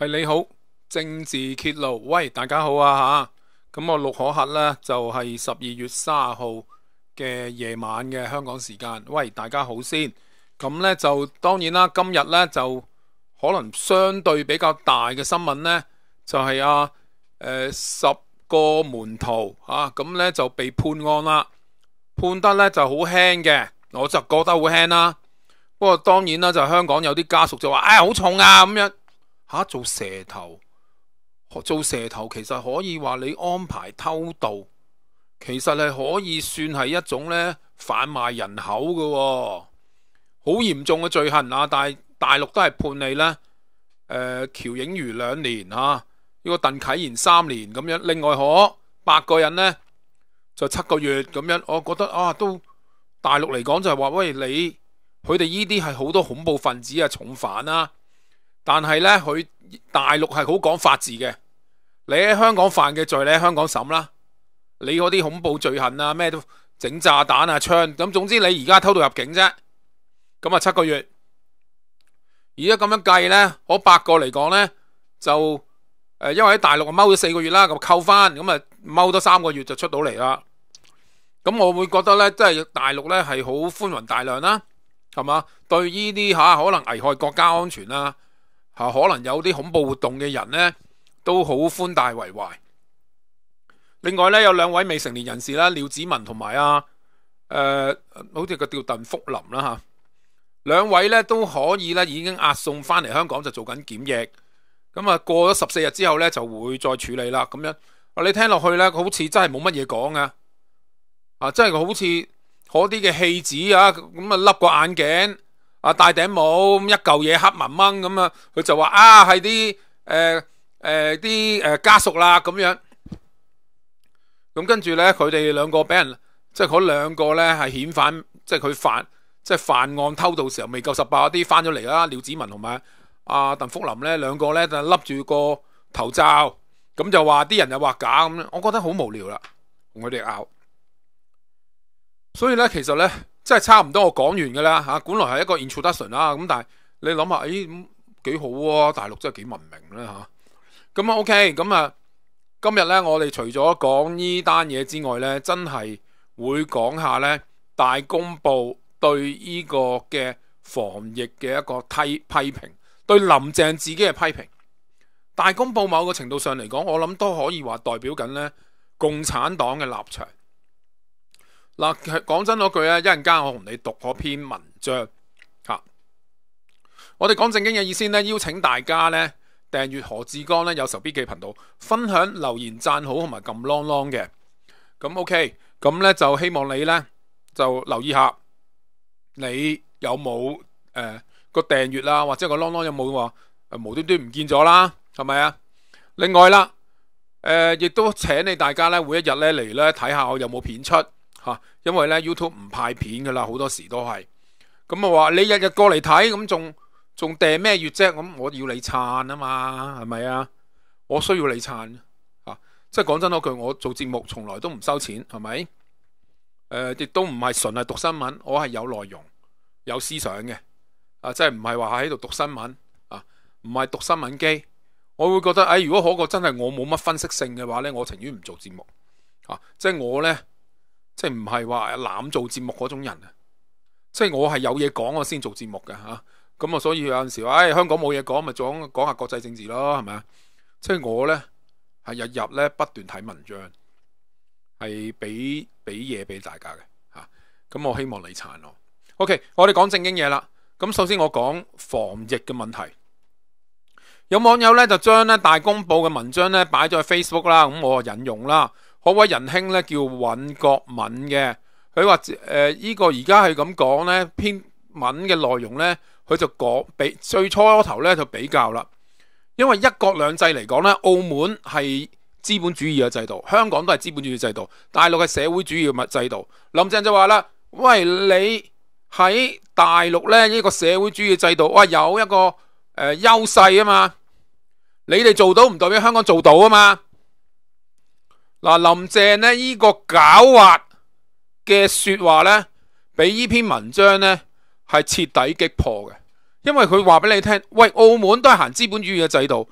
系你好，政治揭露，喂，大家好啊吓，咁我陆可客咧就系十二月卅号嘅夜晚嘅香港时间，喂，大家好先，咁咧就当然啦，今日咧就可能相对比较大嘅新闻咧就系啊，诶十个门徒啊，咁咧就被判案啦，判得咧就好轻嘅，我就觉得好轻啦，不过当然啦，就香港有啲家属就话，唉，好重啊咁样。嚇做蛇頭，做蛇頭其實可以話你安排偷渡，其實係可以算係一種咧贩賣人口嘅，好嚴重嘅罪行啊！但系大陸都係判你咧，誒喬影如兩年吓，呢個鄧啟賢三年咁樣，另外可八個人咧就七個月咁樣，我覺得啊都大陸嚟講就係話喂你，佢哋呢啲係好多恐怖分子啊重犯啦。但系咧，佢大陸係好講法治嘅。你喺香港犯嘅罪你喺香港審啦。你嗰啲恐怖罪行啊，咩都整炸彈啊、槍咁。總之你而家偷渡入境啫，咁啊七個月。而家咁樣計咧，我八個嚟講咧就誒，因為喺大陸啊踎咗四個月啦，咁扣翻咁啊踎多三個月就出到嚟啦。咁我會覺得咧，即係大陸咧係好寬宏大量啦，係嘛？對呢啲吓可能危害國家安全啊！啊，可能有啲恐怖活動嘅人呢，都好宽大為懷。另外呢，有兩位未成年人士啦，廖子文同埋啊，誒，好似個叫邓福林啦嚇。兩位呢都可以呢已經押送翻嚟香港就做緊檢疫。咁啊，過咗十四日之後呢，就會再處理啦。咁樣啊，你聽落去呢，好似真係冇乜嘢講啊。啊，真係好似嗰啲嘅戲子啊，咁啊，笠個眼鏡。啊！戴顶帽咁一嚿嘢黑蒙蒙咁啊，佢就话啊系啲诶诶啲诶家属啦咁样。咁跟住咧，佢哋两个俾人即系嗰两个咧系遣返，即系佢犯即系犯案偷渡时候未够十八啲翻咗嚟啦。廖子文同埋阿邓福林咧两个咧就笠住个头罩，咁就话啲人又话假咁，我觉得好无聊啦，同佢哋拗。所以咧，其实咧。真系差唔多，我講完嘅啦吓，本來係一個 introduction 啦，咁但係你諗下，誒幾好喎？大陸真係幾文明啦吓，咁啊 OK，咁啊今日咧，我哋除咗講呢單嘢之外咧，真係會講下咧大公報對呢個嘅防疫嘅一個批批評，對林鄭自己嘅批評。大公報某個程度上嚟講，我諗都可以話代表緊咧共產黨嘅立場。嗱，讲真嗰句啊，一阵间我同你读嗰篇文章吓。我哋讲正经嘅意思呢，邀请大家呢订阅何志刚呢有候必记频道分享留言赞好，同埋揿啷啷嘅咁 OK。咁呢就希望你呢就留意下你有冇诶个订阅啦，或者个啷啷有冇话无端端唔见咗啦，系咪啊？另外啦，诶亦都请你大家呢每一日呢嚟呢睇下我有冇片出。因为咧 YouTube 唔派片噶啦，好多时都系咁啊话你日日过嚟睇，咁仲仲订咩月啫？咁我要你撑啊嘛，系咪啊？我需要你撑啊！即系讲真嗰句，我做节目从来都唔收钱，系咪？诶，亦都唔系纯系读新闻，我系有内容、有思想嘅啊！即系唔系话喺度读新闻啊？唔系读新闻机，我会觉得诶，如果嗰个真系我冇乜分析性嘅话呢我情愿唔做节目啊！即系我呢。即系唔系话揽做节目嗰种人啊！即系我系有嘢讲我先做节目嘅吓，咁啊所以有阵时话唉香港冇嘢讲咪讲讲下国际政治咯系咪啊？即系我咧系日日咧不断睇文章，系俾俾嘢俾大家嘅吓，咁我希望你撑我。O K，我哋讲正经嘢啦。咁首先我讲防疫嘅问题，有网友咧就将咧大公报嘅文章咧摆咗喺 Facebook 啦，咁我引用啦。何位仁兄咧叫尹国敏嘅？佢话诶，呢个而家系咁讲咧，篇文嘅内容咧，佢就讲比最初头咧就比较啦。因为一国两制嚟讲咧，澳门系资本主义嘅制度，香港都系资本主义制度，大陆系社会主义嘅制度。林郑就话啦：，喂，你喺大陆咧呢个社会主义制度，哇，有一个诶优势啊嘛，你哋做到唔代表香港做到啊嘛？嗱，林郑呢？呢个狡猾嘅说话呢，俾呢篇文章呢系彻底击破嘅。因为佢话俾你听，喂，澳门都系行资本主义嘅制度。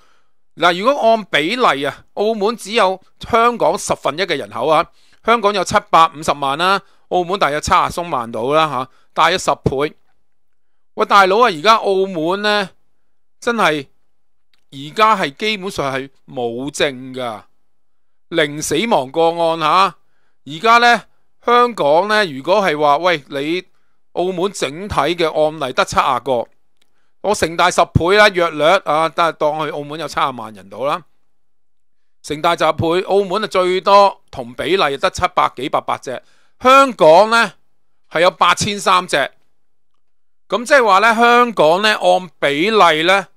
嗱，如果按比例啊，澳门只有香港十分一嘅人口啊，香港有七百五十万啦，澳门大约七十松万度啦吓，大约十倍。喂，大佬啊，而家澳门呢真系而家系基本上系冇证噶。零死亡个案吓，而家咧香港咧，如果系话喂你澳门整体嘅案例得七啊个，我成大十倍啦，约略啊，但系当去澳门有七啊万人度啦，成大十倍，澳门最多同比例得七百几百百只，香港咧系有八千三只，咁即系话咧香港咧按比例咧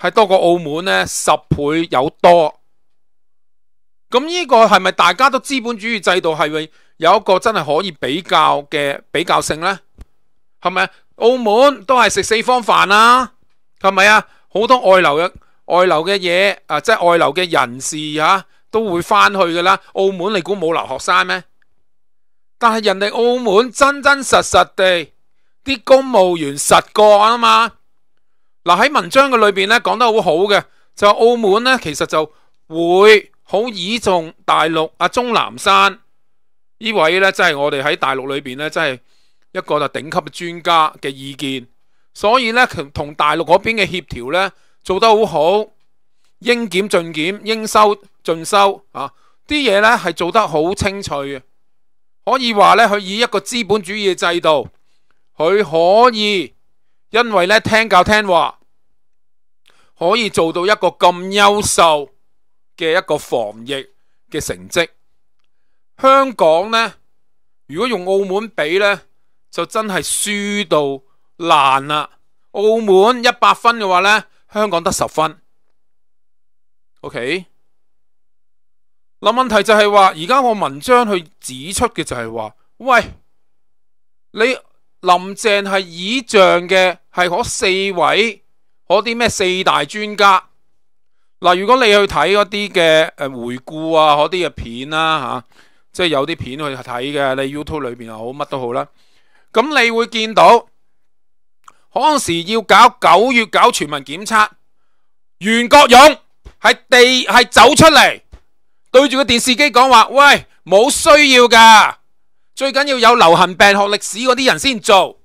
系多过澳门咧十倍有多。咁呢個係咪大家都資本主義制度係會有一個真係可以比較嘅比較性呢？係咪澳門都係食四方飯啊？係咪啊？好多外流嘅外流嘅嘢啊，即系外流嘅人士啊，都會翻去噶啦。澳門你估冇留學生咩？但係人哋澳門真真實實地啲公務員實幹啊嘛。嗱喺文章嘅裏边咧講得好好嘅，就澳門咧其實就會。好倚重大陸阿钟南山呢位咧，真係我哋喺大陸裏边咧，真係一個就頂級嘅專家嘅意見。所以咧，同大陸嗰邊嘅協調咧做得好好，應檢尽檢，應收尽收啊！啲嘢咧係做得好清脆嘅，可以話咧，佢以一個資本主義嘅制度，佢可以因為咧聽教聽話，可以做到一個咁優秀。嘅一個防疫嘅成績，香港呢，如果用澳門比呢，就真係輸到爛啦。澳門一百分嘅話呢，香港得十分。O K，嗱問題就係話，而家我文章去指出嘅就係話，喂，你林鄭係倚仗嘅係嗰四位嗰啲咩四大專家。嗱，如果你去睇嗰啲嘅诶回顧啊，嗰啲嘅片啦嚇，即係有啲片去睇嘅，你 YouTube 里边又好，乜都好啦。咁你會見到，阵時要搞九月搞全民檢測，袁國勇係地系走出嚟，對住個電視機講話：，喂，冇需要噶，最緊要有流行病學歷史嗰啲人先做。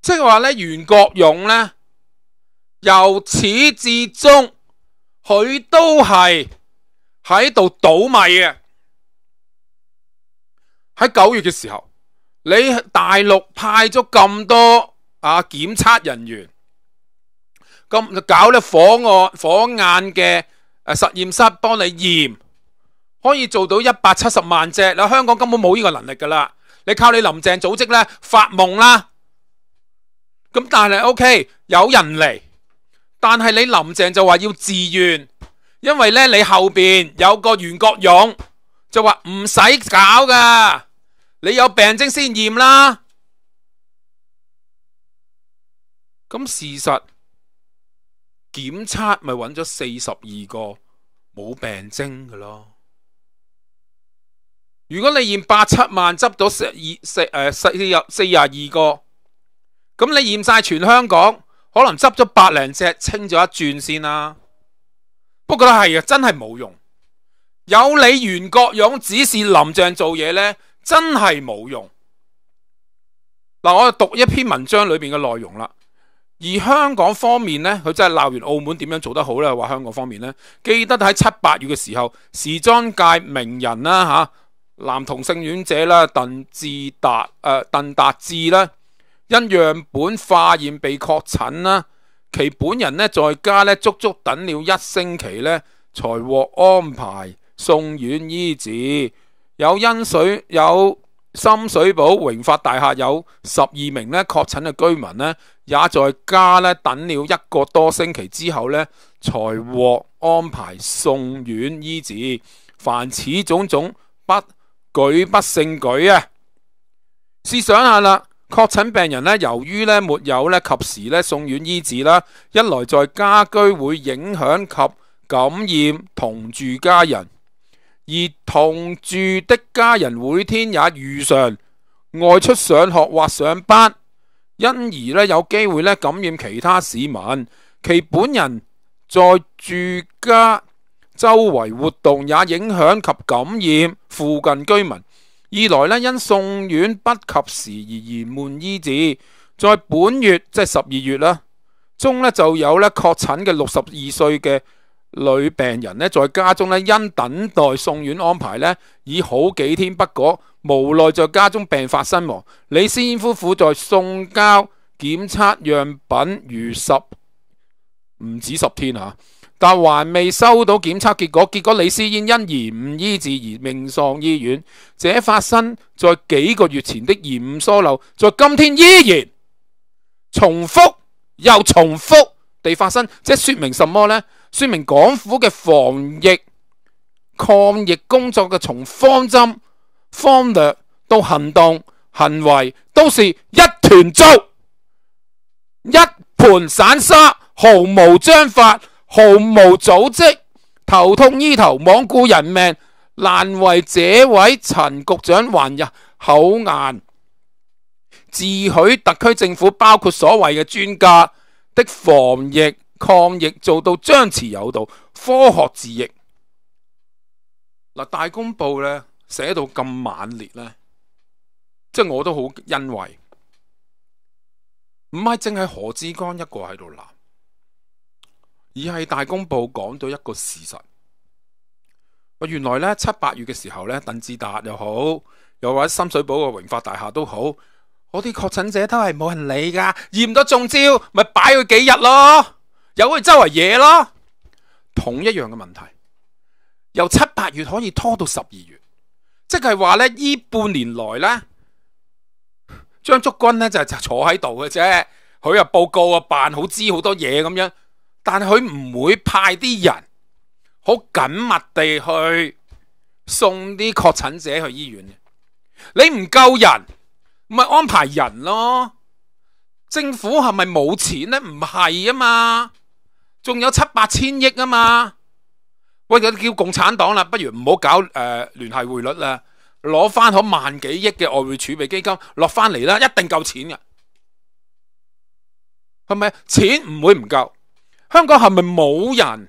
即係話咧，袁國勇咧。由始至终，佢都系喺度倒米嘅。喺九月嘅时候，你大陆派咗咁多啊检测人员咁搞咧火眼火眼嘅诶实验室帮你验，可以做到一百七十万只。嗱，香港根本冇呢个能力噶啦。你靠你林郑组织咧发梦啦。咁但系 O K 有人嚟。但系你林郑就话要自愿，因为呢，你后边有个袁国勇就话唔使搞噶，你有病征先验啦。咁事实检测咪揾咗四十二个冇病征嘅咯。如果你验八七万，执到四二四诶四廿四廿二个，咁你验晒全香港。可能执咗百零只，清咗一转先啦。不过系啊，真系冇用。有你袁国勇，指示林郑做嘢呢，真系冇用。嗱，我读一篇文章里边嘅内容啦。而香港方面呢，佢真系闹完澳门点样做得好呢？话香港方面呢，记得喺七八月嘅时候，时装界名人啦吓，男同性恋者啦，邓志达诶，邓达志啦。因样本化验被确诊啦，其本人呢在家呢足足等了一星期呢，才获安排送院医治。有因水有深水埗荣发大厦有十二名呢确诊嘅居民呢，也在家呢等了一个多星期之后呢，才获安排送院医治。凡此种种，不举不胜举啊！试想下啦～確診病人咧，由於咧沒有咧及時咧送院醫治啦，一來在家居會影響及感染同住家人，而同住的家人每天也遇上外出上學或上班，因而咧有機會咧感染其他市民，其本人在住家周圍活動也影響及感染附近居民。二来咧，因送院不及时而延缓医治。在本月即系十二月啦，中咧就有咧确诊嘅六十二岁嘅女病人咧，在家中咧因等待送院安排咧，已好几天不果，无奈在家中病发身亡。李先夫妇在送交检测样品逾十唔止十天啊！但還未收到檢測結果，結果李思燕因误醫治而命喪醫院。這發生在幾個月前的嚴疏漏，在今天依然重複又重複地發生，即說明什么呢？說明港府嘅防疫抗疫工作嘅從方針、方略到行動行為都是一團糟、一盤散沙，毫無章法。毫无组织，头痛医头，罔顾人命，难为这位陈局长还呀口硬，自诩特区政府包括所谓嘅专家的防疫抗疫做到张弛有度、科学治疫。嗱，大公报呢写到咁猛烈呢，即系我都好欣慰，唔系净系何志刚一个喺度闹。而系大公报讲到一个事实，我原来咧七八月嘅时候咧，邓志达又好，又或者深水埗嘅荣发大厦都好，我啲确诊者都系冇人理噶，验咗中招咪摆佢几日咯，又佢周围嘢咯，同一样嘅问题，由七八月可以拖到十二月，即系话咧呢半年来咧，张竹君咧就就坐喺度嘅啫，佢啊报告啊办好知好多嘢咁样。但系佢唔会派啲人好紧密地去送啲确诊者去医院嘅，你唔够人，咪安排人咯。政府系咪冇钱咧？唔系啊嘛，仲有七八千亿啊嘛。喂，有叫共产党啦，不如唔好搞诶联系汇率啦，攞翻可万几亿嘅外汇储备基金落翻嚟啦，一定够钱嘅，系咪？钱唔会唔够。香港系咪冇人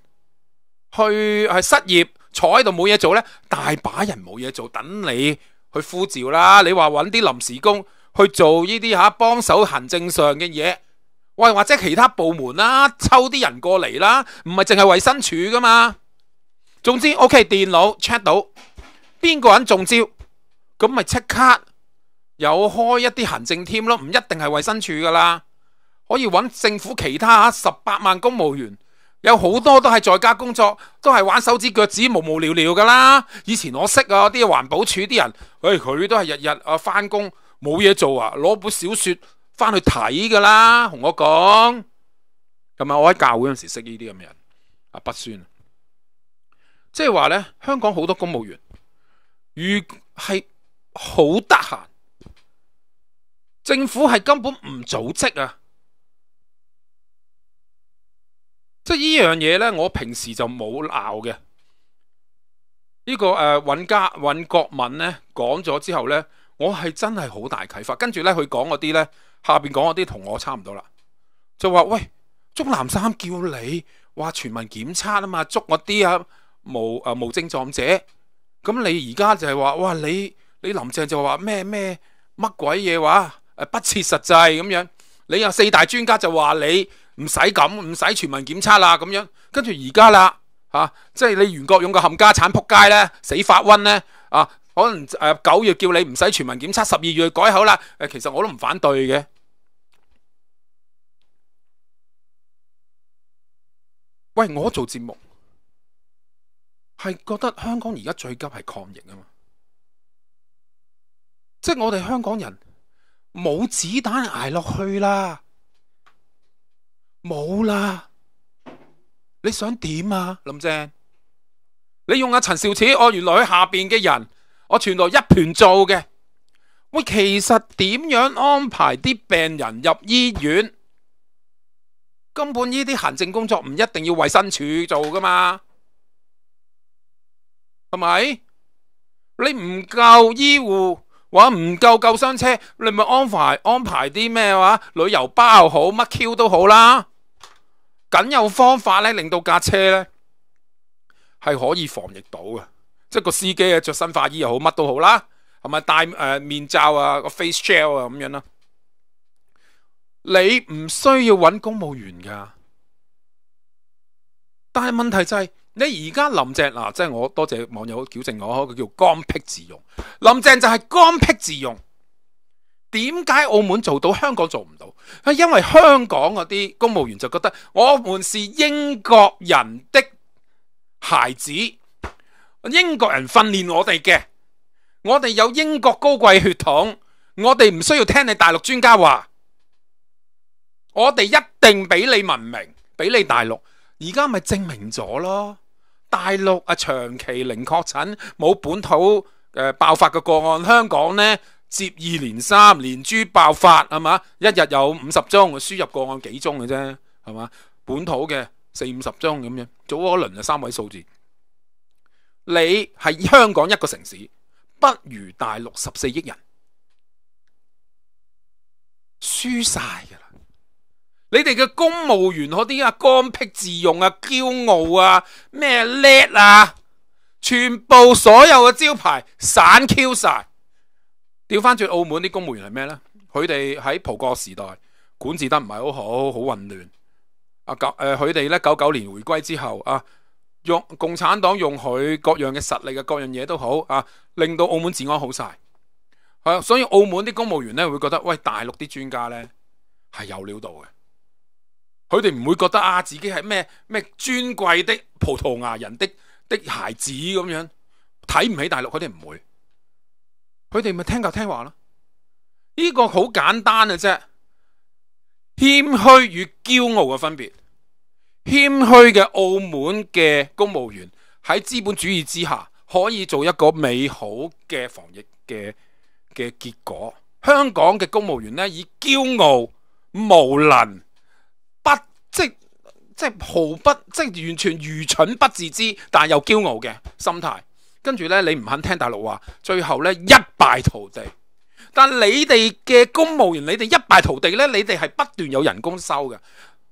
去系失业坐喺度冇嘢做呢？大把人冇嘢做，等你去呼召啦！你话揾啲临时工去做呢啲吓帮手行政上嘅嘢，喂或者其他部门啦，抽啲人过嚟啦，唔系净系卫生署噶嘛？总之 O K 电脑 check 到边个人中招，咁咪即刻有开一啲行政添咯，唔一定系卫生署噶啦。可以揾政府其他十八万公务员，有好多都系在家工作，都系玩手指脚趾，无无聊聊噶啦。以前我识啊，啲环保署啲人，诶，佢都系日日啊翻工冇嘢做啊，攞本小说翻去睇噶啦。同我讲，咁啊，我喺教会嗰阵时识呢啲咁嘅人，不算。即系话呢，香港好多公务员如系好得闲，政府系根本唔组织啊。呢样嘢咧，我平时就冇闹嘅。呢个诶，尹家尹国敏咧讲咗之后咧，我系真系好大启发。跟住咧，佢讲嗰啲咧，下边讲嗰啲同我差唔多啦。就话喂，钟南山叫你，话全民检测啊嘛，捉嗰啲啊无诶无症状者。咁你而家就系话，哇你你林郑就话咩咩乜鬼嘢话诶不切实际咁样。你有四大专家就话你唔使咁，唔使全民检测啦咁样，跟住而家啦吓，即系你袁国勇个冚家产扑街咧，死发瘟咧啊，可能诶九月叫你唔使全民检测，十二月改口啦。诶，其实我都唔反对嘅。喂，我做节目系觉得香港而家最急系抗疫啊嘛，即系我哋香港人。冇子弹挨落去啦，冇啦！你想点啊，林郑？你用阿陈肇始，我原来喺下边嘅人，我全来一盘做嘅。喂，其实点样安排啲病人入医院？根本呢啲行政工作唔一定要卫生署做噶嘛，系咪？你唔够医护？话唔够救生车，你咪安排安排啲咩话旅游包好，乜 Q 都好啦。仅有方法咧，令到架车咧系可以防疫到嘅，即系个司机啊着新化衣又好，乜都好啦，系咪戴诶面罩啊个 face gel 啊咁样啦？你唔需要搵公务员噶，但系问题就系。你而家林郑嗱，即系我多谢网友矫正我，佢叫干辟自用。林郑就系干辟自用。点解澳门做到香港做唔到？系因为香港嗰啲公务员就觉得，我们是英国人的孩子，英国人训练我哋嘅，我哋有英国高贵血统，我哋唔需要听你大陆专家话，我哋一定比你文明，比你大陆。而家咪证明咗咯。大陸啊，長期零確診，冇本土誒爆發嘅個案。香港呢接二連三連珠爆發，系嘛？一日有五十宗，輸入個案幾宗嘅啫，系嘛？本土嘅四五十宗咁樣，早嗰輪就三位數字。你係香港一個城市，不如大陸十四億人輸晒。你哋嘅公務員嗰啲啊，剛愎自用啊，驕傲啊，咩叻啊，全部所有嘅招牌散 Q 晒。调翻轉，澳門啲公務員係咩呢？佢哋喺葡國時代管治得唔係好好，混亂啊。九诶，佢哋咧九九年回歸之後啊，用共產黨用佢各樣嘅實力嘅各樣嘢都好啊，令到澳門治安好晒。系、啊。所以澳門啲公務員咧會覺得喂大陸啲專家咧係有料到嘅。佢哋唔会觉得啊，自己系咩咩尊贵的葡萄牙人的的孩子咁样睇唔起大陆，佢哋唔会，佢哋咪听就听话咯。呢个好简单嘅啫，谦虚与骄傲嘅分别。谦虚嘅澳门嘅公务员喺资本主义之下可以做一个美好嘅防疫嘅嘅结果。香港嘅公务员呢，以骄傲无能。即即毫不即完全愚蠢不自知，但又驕傲嘅心態。跟住呢，你唔肯聽大陸話，最後呢，一敗塗地。但你哋嘅公務員，你哋一敗塗地呢，你哋係不斷有人工收嘅。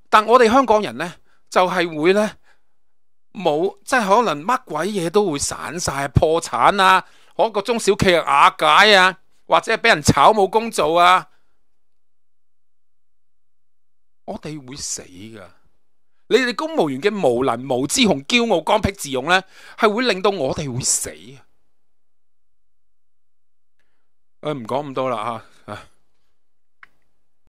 但我哋香港人呢，就係會呢，冇，即系可能乜鬼嘢都會散晒破產啊，可個中小企业瓦解啊，或者係俾人炒冇工做啊。我哋会死噶，你哋公务员嘅无能、无知、同骄傲、刚愎自用呢，系会令到我哋会死。我唔讲咁多啦吓。